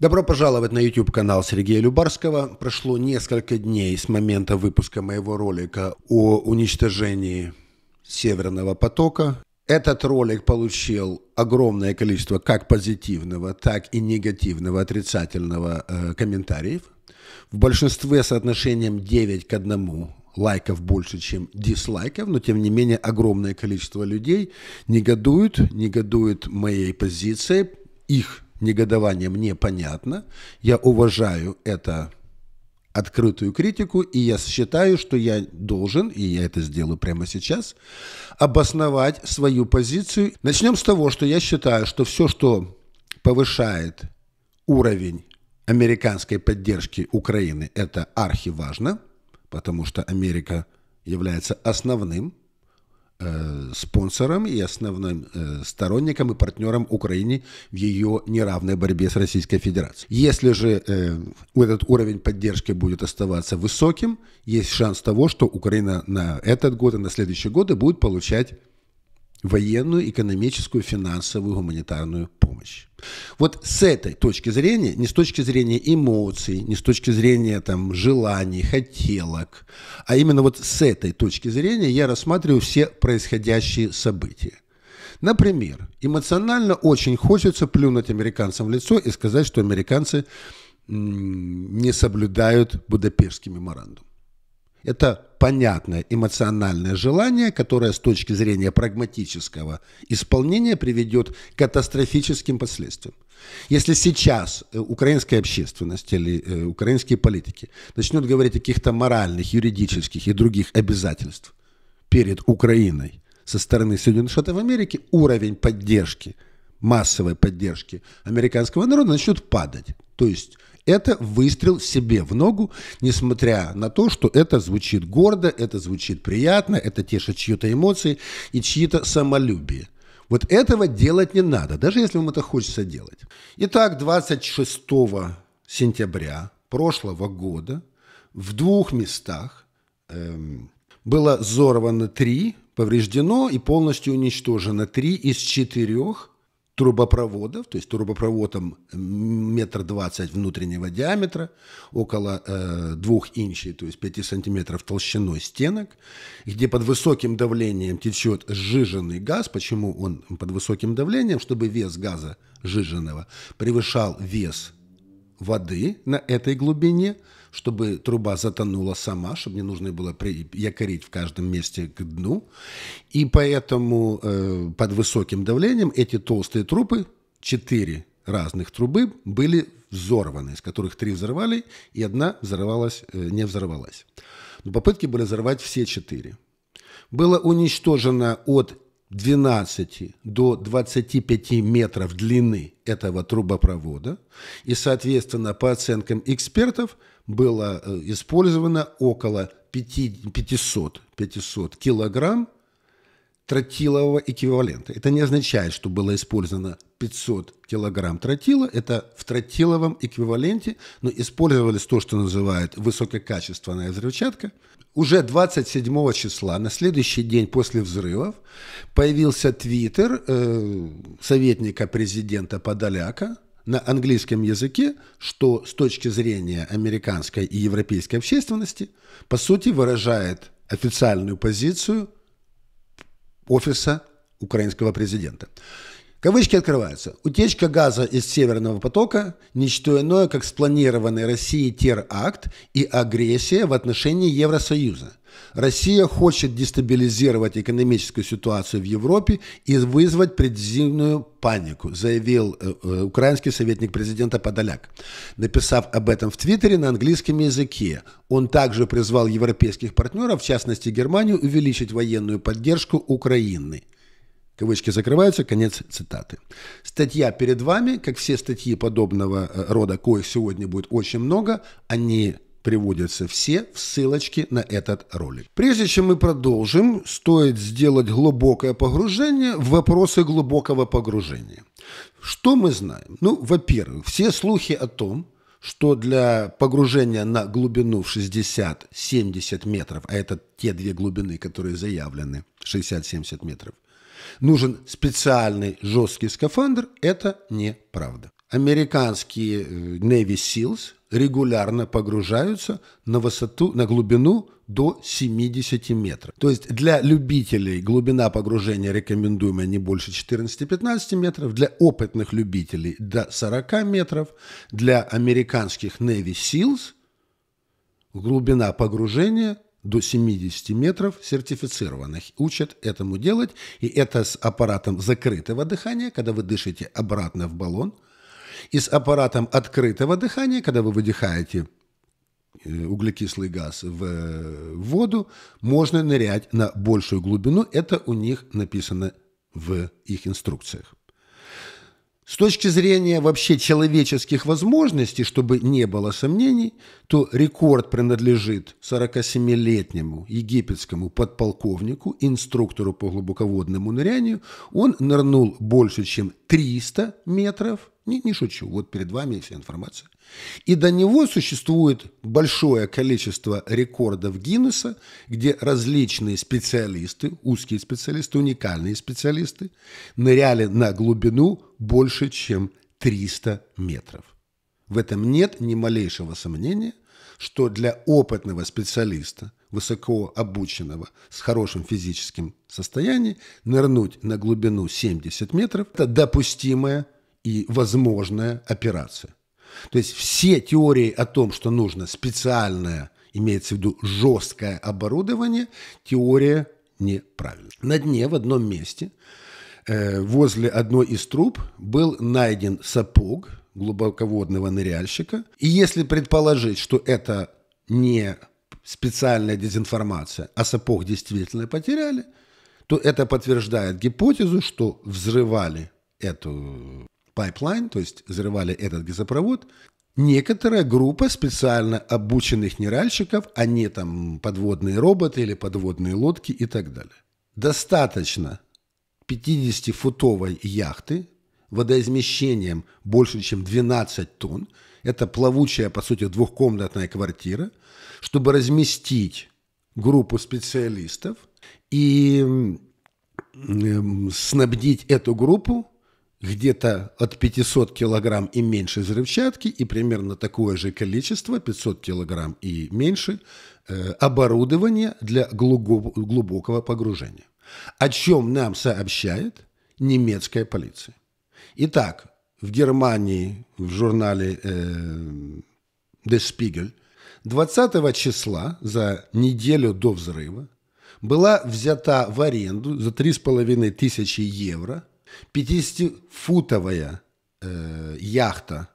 Добро пожаловать на YouTube-канал Сергея Любарского. Прошло несколько дней с момента выпуска моего ролика о уничтожении Северного потока. Этот ролик получил огромное количество как позитивного, так и негативного, отрицательного э, комментариев. В большинстве соотношением 9 к 1 лайков больше, чем дизлайков, но тем не менее огромное количество людей негодуют, негодуют моей позиции, их негодование мне понятно. Я уважаю это открытую критику, и я считаю, что я должен, и я это сделаю прямо сейчас, обосновать свою позицию. Начнем с того, что я считаю, что все, что повышает уровень американской поддержки Украины, это архиважно, потому что Америка является основным Э, спонсором и основным э, сторонником и партнером Украины в ее неравной борьбе с Российской Федерацией. Если же э, этот уровень поддержки будет оставаться высоким, есть шанс того, что Украина на этот год и на следующие годы будет получать военную, экономическую, финансовую, гуманитарную помощь. Вот с этой точки зрения, не с точки зрения эмоций, не с точки зрения там, желаний, хотелок, а именно вот с этой точки зрения я рассматриваю все происходящие события. Например, эмоционально очень хочется плюнуть американцам в лицо и сказать, что американцы не соблюдают Будапештский меморандум. Это понятное эмоциональное желание, которое с точки зрения прагматического исполнения приведет к катастрофическим последствиям. Если сейчас э, украинская общественность или э, украинские политики начнут говорить о каких-то моральных, юридических и других обязательств перед Украиной со стороны Соединенных Штатов Америки, уровень поддержки, массовой поддержки американского народа начнет падать. То есть это выстрел себе в ногу, несмотря на то, что это звучит гордо, это звучит приятно, это тешит чьи-то эмоции и чьи-то самолюбие. Вот этого делать не надо, даже если вам это хочется делать. Итак, 26 сентября прошлого года в двух местах эм, было взорвано три, повреждено и полностью уничтожено три из четырех трубопроводов, то есть трубопроводом метр двадцать внутреннего диаметра, около э, двух инчей, то есть 5 сантиметров толщиной стенок, где под высоким давлением течет сжиженный газ. Почему он под высоким давлением? Чтобы вес газа сжиженного превышал вес воды на этой глубине – чтобы труба затонула сама, чтобы не нужно было якорить в каждом месте к дну. И поэтому э, под высоким давлением эти толстые трубы, четыре разных трубы, были взорваны, из которых три взорвали, и одна взорвалась, э, не взорвалась. Но попытки были взорвать все четыре. Было уничтожено от 12 до 25 метров длины этого трубопровода, и, соответственно, по оценкам экспертов, было э, использовано около 500, 500 килограмм тротилового эквивалента. Это не означает, что было использовано 500 килограмм тротила, это в тротиловом эквиваленте, но использовались то, что называют высококачественная взрывчатка. Уже 27 числа, на следующий день после взрывов, появился твиттер э, советника президента Подоляка, на английском языке, что с точки зрения американской и европейской общественности, по сути, выражает официальную позицию офиса украинского президента. Кавычки открываются. Утечка газа из Северного потока – ничто иное, как спланированный Россией теракт и агрессия в отношении Евросоюза. Россия хочет дестабилизировать экономическую ситуацию в Европе и вызвать предзимную панику, заявил э, э, украинский советник президента Подоляк, написав об этом в Твиттере на английском языке. Он также призвал европейских партнеров, в частности Германию, увеличить военную поддержку Украины – Кавычки закрываются, конец цитаты. Статья перед вами, как все статьи подобного э, рода, коих сегодня будет очень много, они приводятся все в ссылочке на этот ролик. Прежде чем мы продолжим, стоит сделать глубокое погружение в вопросы глубокого погружения. Что мы знаем? Ну, во-первых, все слухи о том, что для погружения на глубину в 60-70 метров, а это те две глубины, которые заявлены, 60-70 метров, нужен специальный жесткий скафандр, это неправда. Американские э, Navy SEALs регулярно погружаются на высоту, на глубину до 70 метров. То есть для любителей глубина погружения рекомендуемая не больше 14-15 метров, для опытных любителей до 40 метров, для американских Navy SEALs глубина погружения до 70 метров сертифицированных. Учат этому делать, и это с аппаратом закрытого дыхания, когда вы дышите обратно в баллон, и с аппаратом открытого дыхания, когда вы выдыхаете э, углекислый газ в э, воду, можно нырять на большую глубину. Это у них написано в их инструкциях. С точки зрения вообще человеческих возможностей, чтобы не было сомнений, то рекорд принадлежит 47-летнему египетскому подполковнику, инструктору по глубоководному нырянию. Он нырнул больше, чем 300 метров не, не шучу. Вот перед вами вся информация. И до него существует большое количество рекордов Гиннесса, где различные специалисты, узкие специалисты, уникальные специалисты, ныряли на глубину больше, чем 300 метров. В этом нет ни малейшего сомнения, что для опытного специалиста, высоко обученного, с хорошим физическим состоянием, нырнуть на глубину 70 метров – это допустимое и возможная операция. То есть все теории о том, что нужно специальное, имеется в виду жесткое оборудование, теория неправильна. На дне в одном месте э, возле одной из труб был найден сапог глубоководного ныряльщика. И если предположить, что это не специальная дезинформация, а сапог действительно потеряли, то это подтверждает гипотезу, что взрывали эту пайплайн, то есть взрывали этот газопровод, некоторая группа специально обученных неральщиков, а не там подводные роботы или подводные лодки и так далее. Достаточно 50-футовой яхты водоизмещением больше, чем 12 тонн, это плавучая, по сути, двухкомнатная квартира, чтобы разместить группу специалистов и снабдить эту группу где-то от 500 килограмм и меньше взрывчатки и примерно такое же количество, 500 килограмм и меньше, э, оборудования для глубокого погружения. О чем нам сообщает немецкая полиция. Итак, в Германии в журнале э, Der Spiegel 20 числа, за неделю до взрыва, была взята в аренду за 3,5 тысячи евро – 50-футовая э, яхта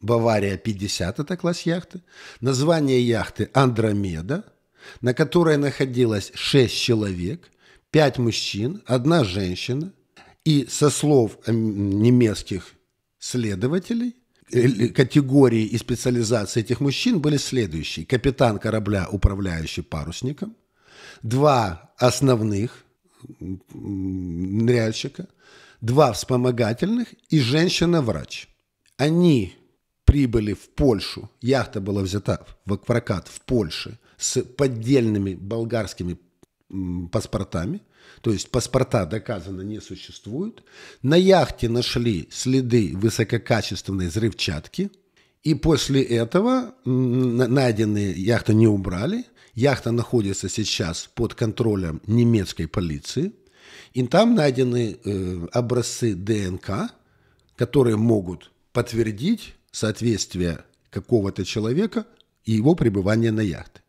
«Бавария-50» – это класс яхты. Название яхты «Андромеда», на которой находилось 6 человек, 5 мужчин, одна женщина. И со слов эм, немецких следователей э, – категории и специализации этих мужчин были следующие. Капитан корабля, управляющий парусником, два основных ныряльщика, два вспомогательных и женщина-врач. Они прибыли в Польшу, яхта была взята в прокат в Польше с поддельными болгарскими паспортами, то есть паспорта доказано не существует. На яхте нашли следы высококачественной взрывчатки, и после этого найденные яхту не убрали. Яхта находится сейчас под контролем немецкой полиции – и там найдены э, образцы ДНК, которые могут подтвердить соответствие какого-то человека и его пребывания на яхте.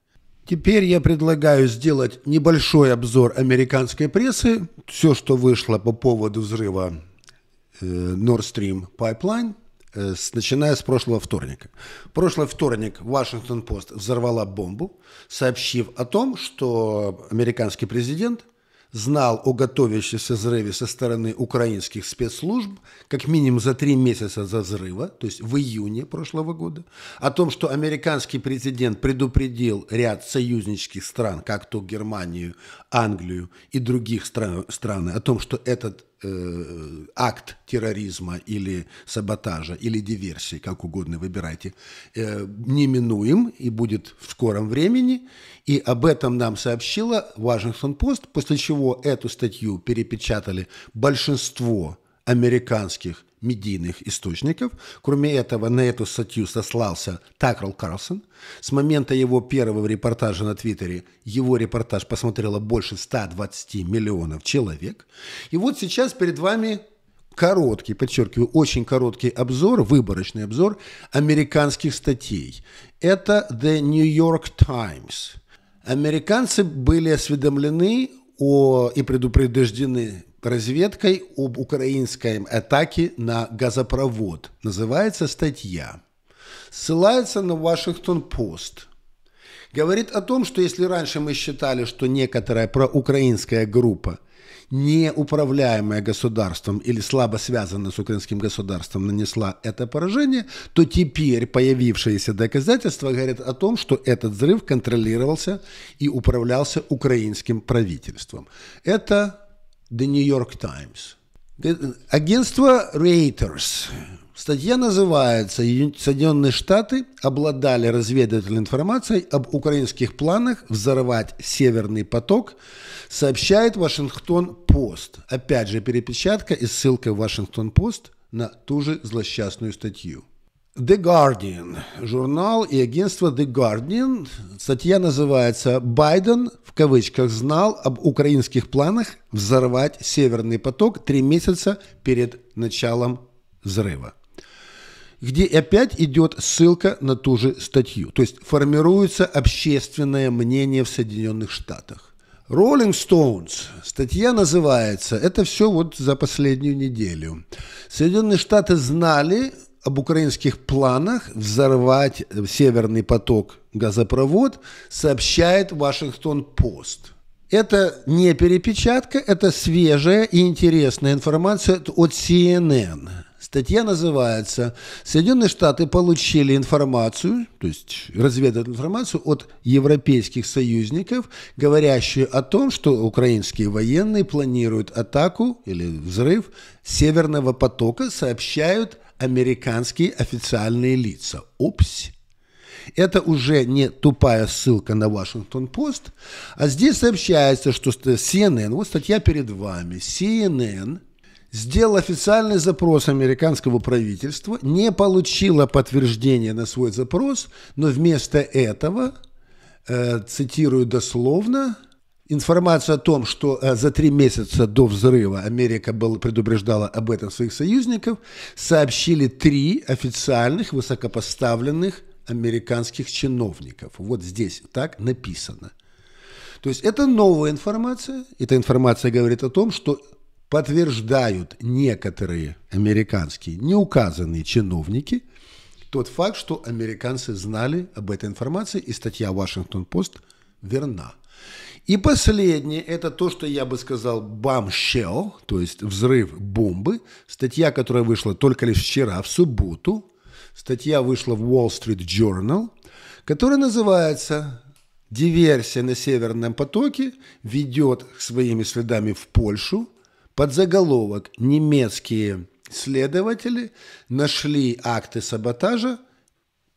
Теперь я предлагаю сделать небольшой обзор американской прессы. Все, что вышло по поводу взрыва э, Nord Stream Pipeline э, – с, начиная с прошлого вторника. Прошлый вторник Вашингтон-Пост взорвала бомбу, сообщив о том, что американский президент – знал о готовящемся взрыве со стороны украинских спецслужб как минимум за три месяца до взрыва, то есть в июне прошлого года, о том, что американский президент предупредил ряд союзнических стран, как то Германию, Англию и других стран, страны, о том, что этот Э, акт терроризма или саботажа или диверсии, как угодно выбирайте, э, не минуем и будет в скором времени. И об этом нам сообщила Вашингтон-Пост, после чего эту статью перепечатали большинство американских медийных источников. Кроме этого, на эту статью сослался Такрел Карлсон. С момента его первого репортажа на Твиттере его репортаж посмотрело больше 120 миллионов человек. И вот сейчас перед вами короткий, подчеркиваю, очень короткий обзор, выборочный обзор американских статей. Это The New York Times. Американцы были осведомлены о, и предупреждены разведкой об украинской атаке на газопровод. Называется статья. Ссылается на Вашингтон-Пост. Говорит о том, что если раньше мы считали, что некоторая проукраинская группа, неуправляемая государством или слабо связанная с украинским государством, нанесла это поражение, то теперь появившиеся доказательства говорят о том, что этот взрыв контролировался и управлялся украинским правительством. Это The New York Times. Агентство Reuters. Статья называется «Соединенные Штаты обладали разведывательной информацией об украинских планах взорвать Северный поток», сообщает Вашингтон-Пост. Опять же, перепечатка и ссылка в Вашингтон-Пост на ту же злосчастную статью. The Guardian, журнал и агентство The Guardian. Статья называется «Байден, в кавычках, знал об украинских планах взорвать Северный поток три месяца перед началом взрыва» где опять идет ссылка на ту же статью. То есть формируется общественное мнение в Соединенных Штатах. Rolling Stones. Статья называется. Это все вот за последнюю неделю. Соединенные Штаты знали об украинских планах взорвать Северный поток газопровод, сообщает Вашингтон-Пост. Это не перепечатка, это свежая и интересная информация от CNN. Статья называется «Соединенные Штаты получили информацию, то есть разведывательную информацию от европейских союзников, говорящую о том, что украинские военные планируют атаку или взрыв Северного потока, сообщают американские официальные лица. Опс. Это уже не тупая ссылка на Вашингтон-Пост, а здесь сообщается, что CNN, вот статья перед вами, CNN – сделал официальный запрос американского правительства, не получила подтверждения на свой запрос, но вместо этого, э, цитирую дословно, информация о том, что э, за три месяца до взрыва Америка был, предупреждала об этом своих союзников, сообщили три официальных высокопоставленных американских чиновников. Вот здесь так написано. То есть это новая информация. Эта информация говорит о том, что подтверждают некоторые американские неуказанные чиновники тот факт, что американцы знали об этой информации, и статья «Вашингтон-Пост» верна. И последнее, это то, что я бы сказал «бамшелл», то есть взрыв бомбы, статья, которая вышла только лишь вчера, в субботу, статья вышла в Wall Street Journal, которая называется «Диверсия на Северном потоке ведет своими следами в Польшу, под заголовок «Немецкие следователи нашли акты саботажа»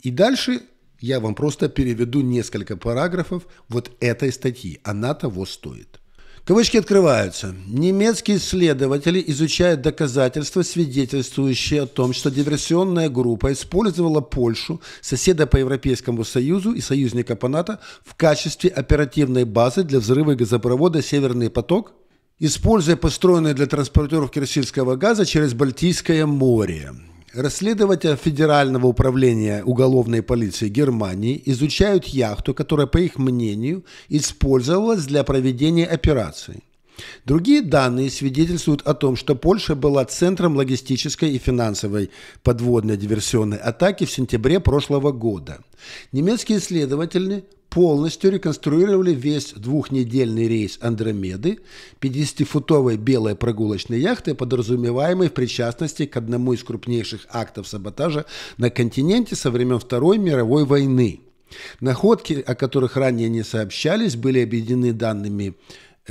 и дальше я вам просто переведу несколько параграфов вот этой статьи. Она того стоит. Кавычки открываются. Немецкие следователи изучают доказательства, свидетельствующие о том, что диверсионная группа использовала Польшу, соседа по Европейскому Союзу и союзника по НАТО в качестве оперативной базы для взрыва газопровода «Северный поток» используя построенные для транспортировки российского газа через Балтийское море. Расследователи Федерального управления уголовной полиции Германии изучают яхту, которая, по их мнению, использовалась для проведения операции. Другие данные свидетельствуют о том, что Польша была центром логистической и финансовой подводной диверсионной атаки в сентябре прошлого года. Немецкие исследователи полностью реконструировали весь двухнедельный рейс Андромеды, 50-футовой белой прогулочной яхты, подразумеваемой в причастности к одному из крупнейших актов саботажа на континенте со времен Второй мировой войны. Находки, о которых ранее не сообщались, были объединены данными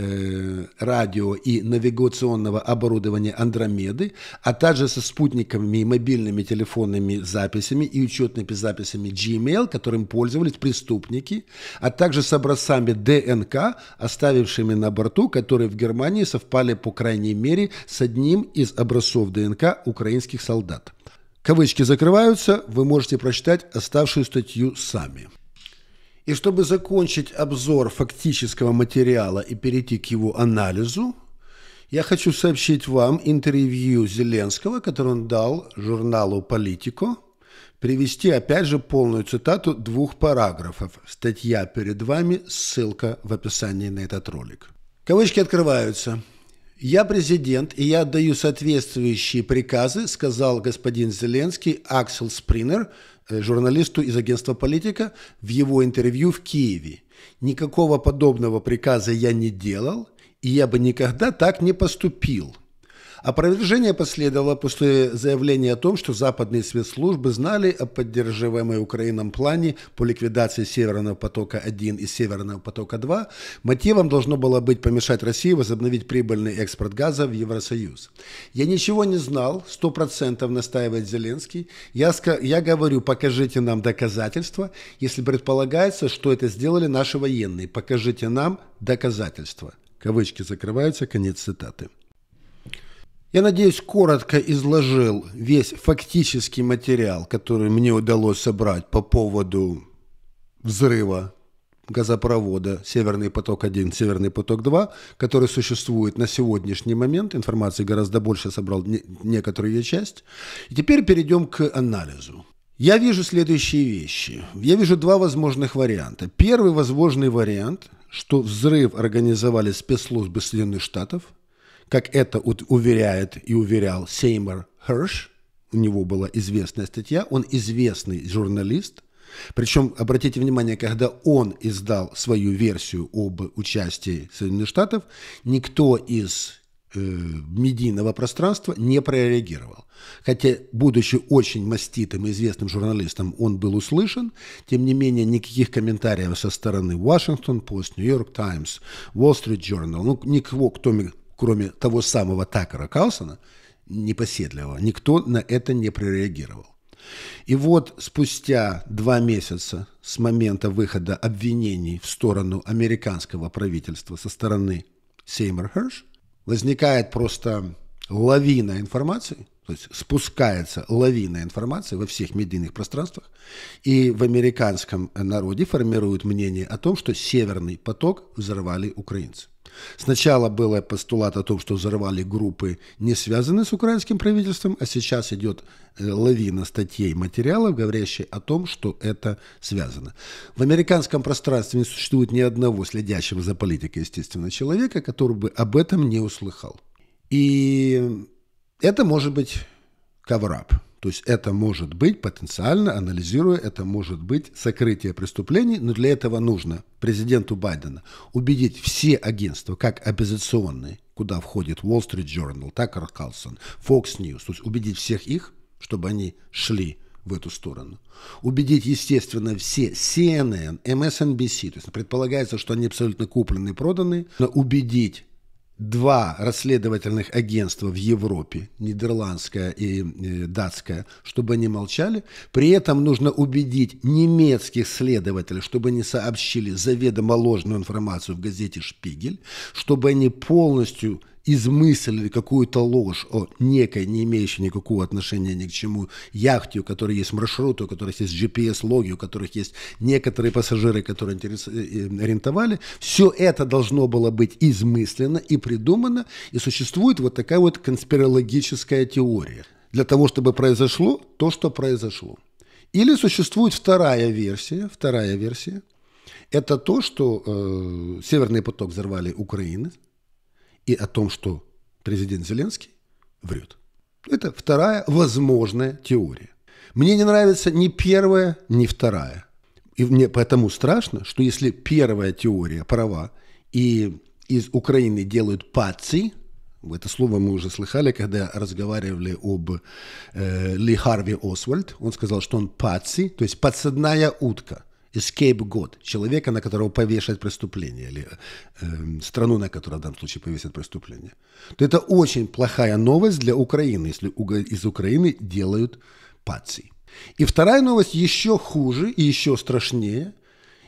Э, радио и навигационного оборудования Андромеды, а также со спутниками и мобильными телефонными записями и учетными записями Gmail, которым пользовались преступники, а также с образцами ДНК, оставившими на борту, которые в Германии совпали по крайней мере с одним из образцов ДНК украинских солдат. Кавычки закрываются, вы можете прочитать оставшую статью сами. И чтобы закончить обзор фактического материала и перейти к его анализу, я хочу сообщить вам интервью Зеленского, которое он дал журналу «Политико», привести опять же полную цитату двух параграфов. Статья перед вами, ссылка в описании на этот ролик. Кавычки открываются. «Я президент, и я отдаю соответствующие приказы», сказал господин Зеленский Аксел Спринер, Э, журналисту из агентства «Политика» в его интервью в Киеве. «Никакого подобного приказа я не делал, и я бы никогда так не поступил». Опровержение а последовало после заявления о том, что западные спецслужбы знали о поддерживаемой Украином плане по ликвидации Северного потока-1 и Северного потока-2. Мотивом должно было быть помешать России возобновить прибыльный экспорт газа в Евросоюз. «Я ничего не знал, 100% настаивает Зеленский. Я, я говорю, покажите нам доказательства, если предполагается, что это сделали наши военные. Покажите нам доказательства». Кавычки закрываются, конец цитаты. Я надеюсь, коротко изложил весь фактический материал, который мне удалось собрать по поводу взрыва газопровода «Северный поток-1», «Северный поток-2», который существует на сегодняшний момент. Информации гораздо больше собрал не, некоторую ее часть. И теперь перейдем к анализу. Я вижу следующие вещи. Я вижу два возможных варианта. Первый возможный вариант, что взрыв организовали спецслужбы Соединенных Штатов – как это уверяет и уверял Сеймор Херш, у него была известная статья, он известный журналист, причем, обратите внимание, когда он издал свою версию об участии Соединенных Штатов, никто из э, медийного пространства не прореагировал. Хотя, будучи очень маститым и известным журналистом, он был услышан, тем не менее, никаких комментариев со стороны Washington Post, New York Times, Wall Street Journal, ну, никого, кто кроме того самого Такера Каусона, непоседливого, никто на это не прореагировал. И вот спустя два месяца с момента выхода обвинений в сторону американского правительства со стороны Сеймер Херш возникает просто лавина информации, то есть спускается лавина информации во всех медийных пространствах, и в американском народе формируют мнение о том, что Северный поток взорвали украинцы. Сначала был постулат о том, что взорвали группы, не связанные с украинским правительством, а сейчас идет э, лавина статей материалов, говорящей о том, что это связано. В американском пространстве не существует ни одного следящего за политикой, естественно, человека, который бы об этом не услыхал. И это может быть cover-up. То есть это может быть потенциально, анализируя, это может быть сокрытие преступлений, но для этого нужно президенту Байдена убедить все агентства, как оппозиционные, куда входит Wall Street Journal, Tucker Carlson, Fox News, то есть убедить всех их, чтобы они шли в эту сторону. Убедить, естественно, все CNN, MSNBC, то есть предполагается, что они абсолютно куплены и проданы, но убедить два расследовательных агентства в Европе, нидерландское и э, датское, чтобы они молчали. При этом нужно убедить немецких следователей, чтобы они сообщили заведомо ложную информацию в газете «Шпигель», чтобы они полностью измыслили какую-то ложь о некой, не имеющей никакого отношения ни к чему, яхте, у которой есть маршрут, у которой есть GPS-логи, у которых есть некоторые пассажиры, которые интерес... арендовали, э, э, все это должно было быть измыслено и придумано, и существует вот такая вот конспирологическая теория для того, чтобы произошло то, что произошло. Или существует вторая версия, вторая версия, это то, что э, Северный поток взорвали Украины, и о том, что президент Зеленский врет. Это вторая возможная теория. Мне не нравится ни первая, ни вторая. И мне поэтому страшно, что если первая теория права и из Украины делают паци, это слово мы уже слыхали, когда разговаривали об э, Ли Харви Освальд. Он сказал, что он паци, то есть подсадная утка. Escape scapegoat, человека, на которого повешают преступление, или э, страну, на которую в данном случае повесят преступление, то это очень плохая новость для Украины, если из Украины делают паций. И вторая новость еще хуже и еще страшнее.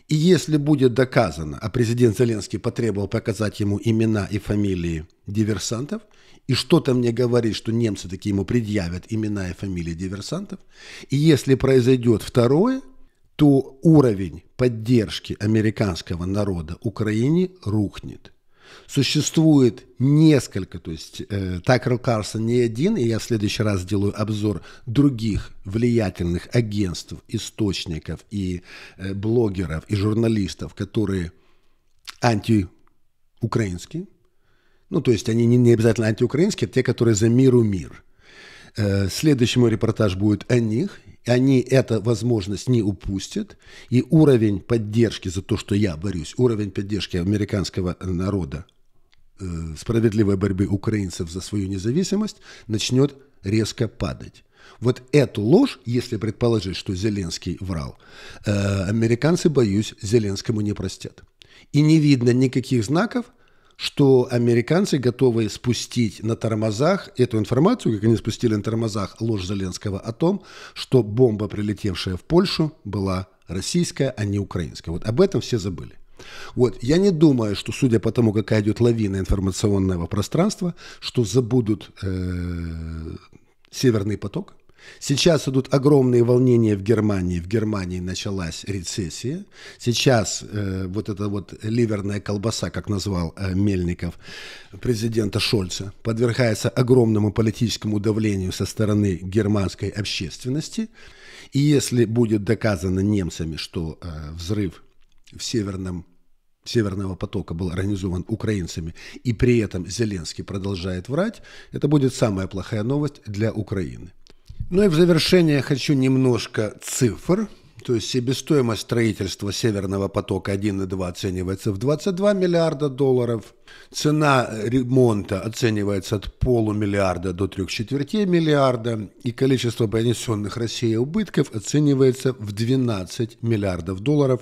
И если будет доказано, а президент Зеленский потребовал показать ему имена и фамилии диверсантов, и что-то мне говорит, что немцы такие ему предъявят имена и фамилии диверсантов, и если произойдет второе – то уровень поддержки американского народа Украине рухнет. Существует несколько, то есть э, Такер Карсон не один, и я в следующий раз сделаю обзор других влиятельных агентств, источников и э, блогеров и журналистов, которые антиукраинские. Ну, то есть они не, не обязательно антиукраинские, а те, которые за миру мир. Э, следующий мой репортаж будет о них они эту возможность не упустят, и уровень поддержки за то, что я борюсь, уровень поддержки американского народа, э, справедливой борьбы украинцев за свою независимость начнет резко падать. Вот эту ложь, если предположить, что Зеленский врал, э, американцы, боюсь, Зеленскому не простят. И не видно никаких знаков, что американцы готовы спустить на тормозах эту информацию, как они спустили на тормозах ложь Зеленского о том, что бомба, прилетевшая в Польшу, была российская, а не украинская. Вот об этом все забыли. Вот, я не думаю, что, судя по тому, какая идет лавина информационного пространства, что забудут э, Северный поток, Сейчас идут огромные волнения в Германии. В Германии началась рецессия. Сейчас э, вот эта вот ливерная колбаса, как назвал э, Мельников президента Шольца, подвергается огромному политическому давлению со стороны германской общественности. И если будет доказано немцами, что э, взрыв в северном Северного потока был организован украинцами, и при этом Зеленский продолжает врать, это будет самая плохая новость для Украины. Ну и в завершение хочу немножко цифр. То есть себестоимость строительства Северного потока 1 и 2 оценивается в 22 миллиарда долларов. Цена ремонта оценивается от полумиллиарда до трех четвертей миллиарда. И количество понесенных Россией убытков оценивается в 12 миллиардов долларов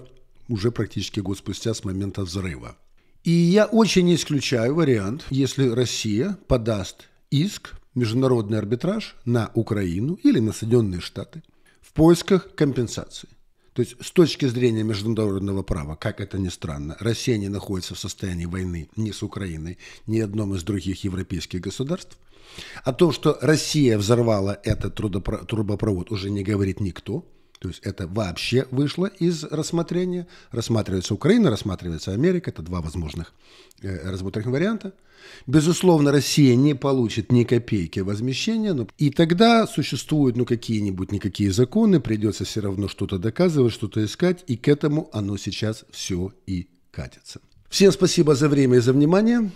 уже практически год спустя с момента взрыва. И я очень не исключаю вариант, если Россия подаст иск международный арбитраж на Украину или на Соединенные Штаты в поисках компенсации. То есть с точки зрения международного права, как это ни странно, Россия не находится в состоянии войны ни с Украиной, ни одном из других европейских государств. О том, что Россия взорвала этот трубопровод, уже не говорит никто – то есть это вообще вышло из рассмотрения. Рассматривается Украина, рассматривается Америка. Это два возможных э, разработанных варианта. Безусловно, Россия не получит ни копейки возмещения. Но... И тогда существуют ну, какие-нибудь никакие законы. Придется все равно что-то доказывать, что-то искать. И к этому оно сейчас все и катится. Всем спасибо за время и за внимание.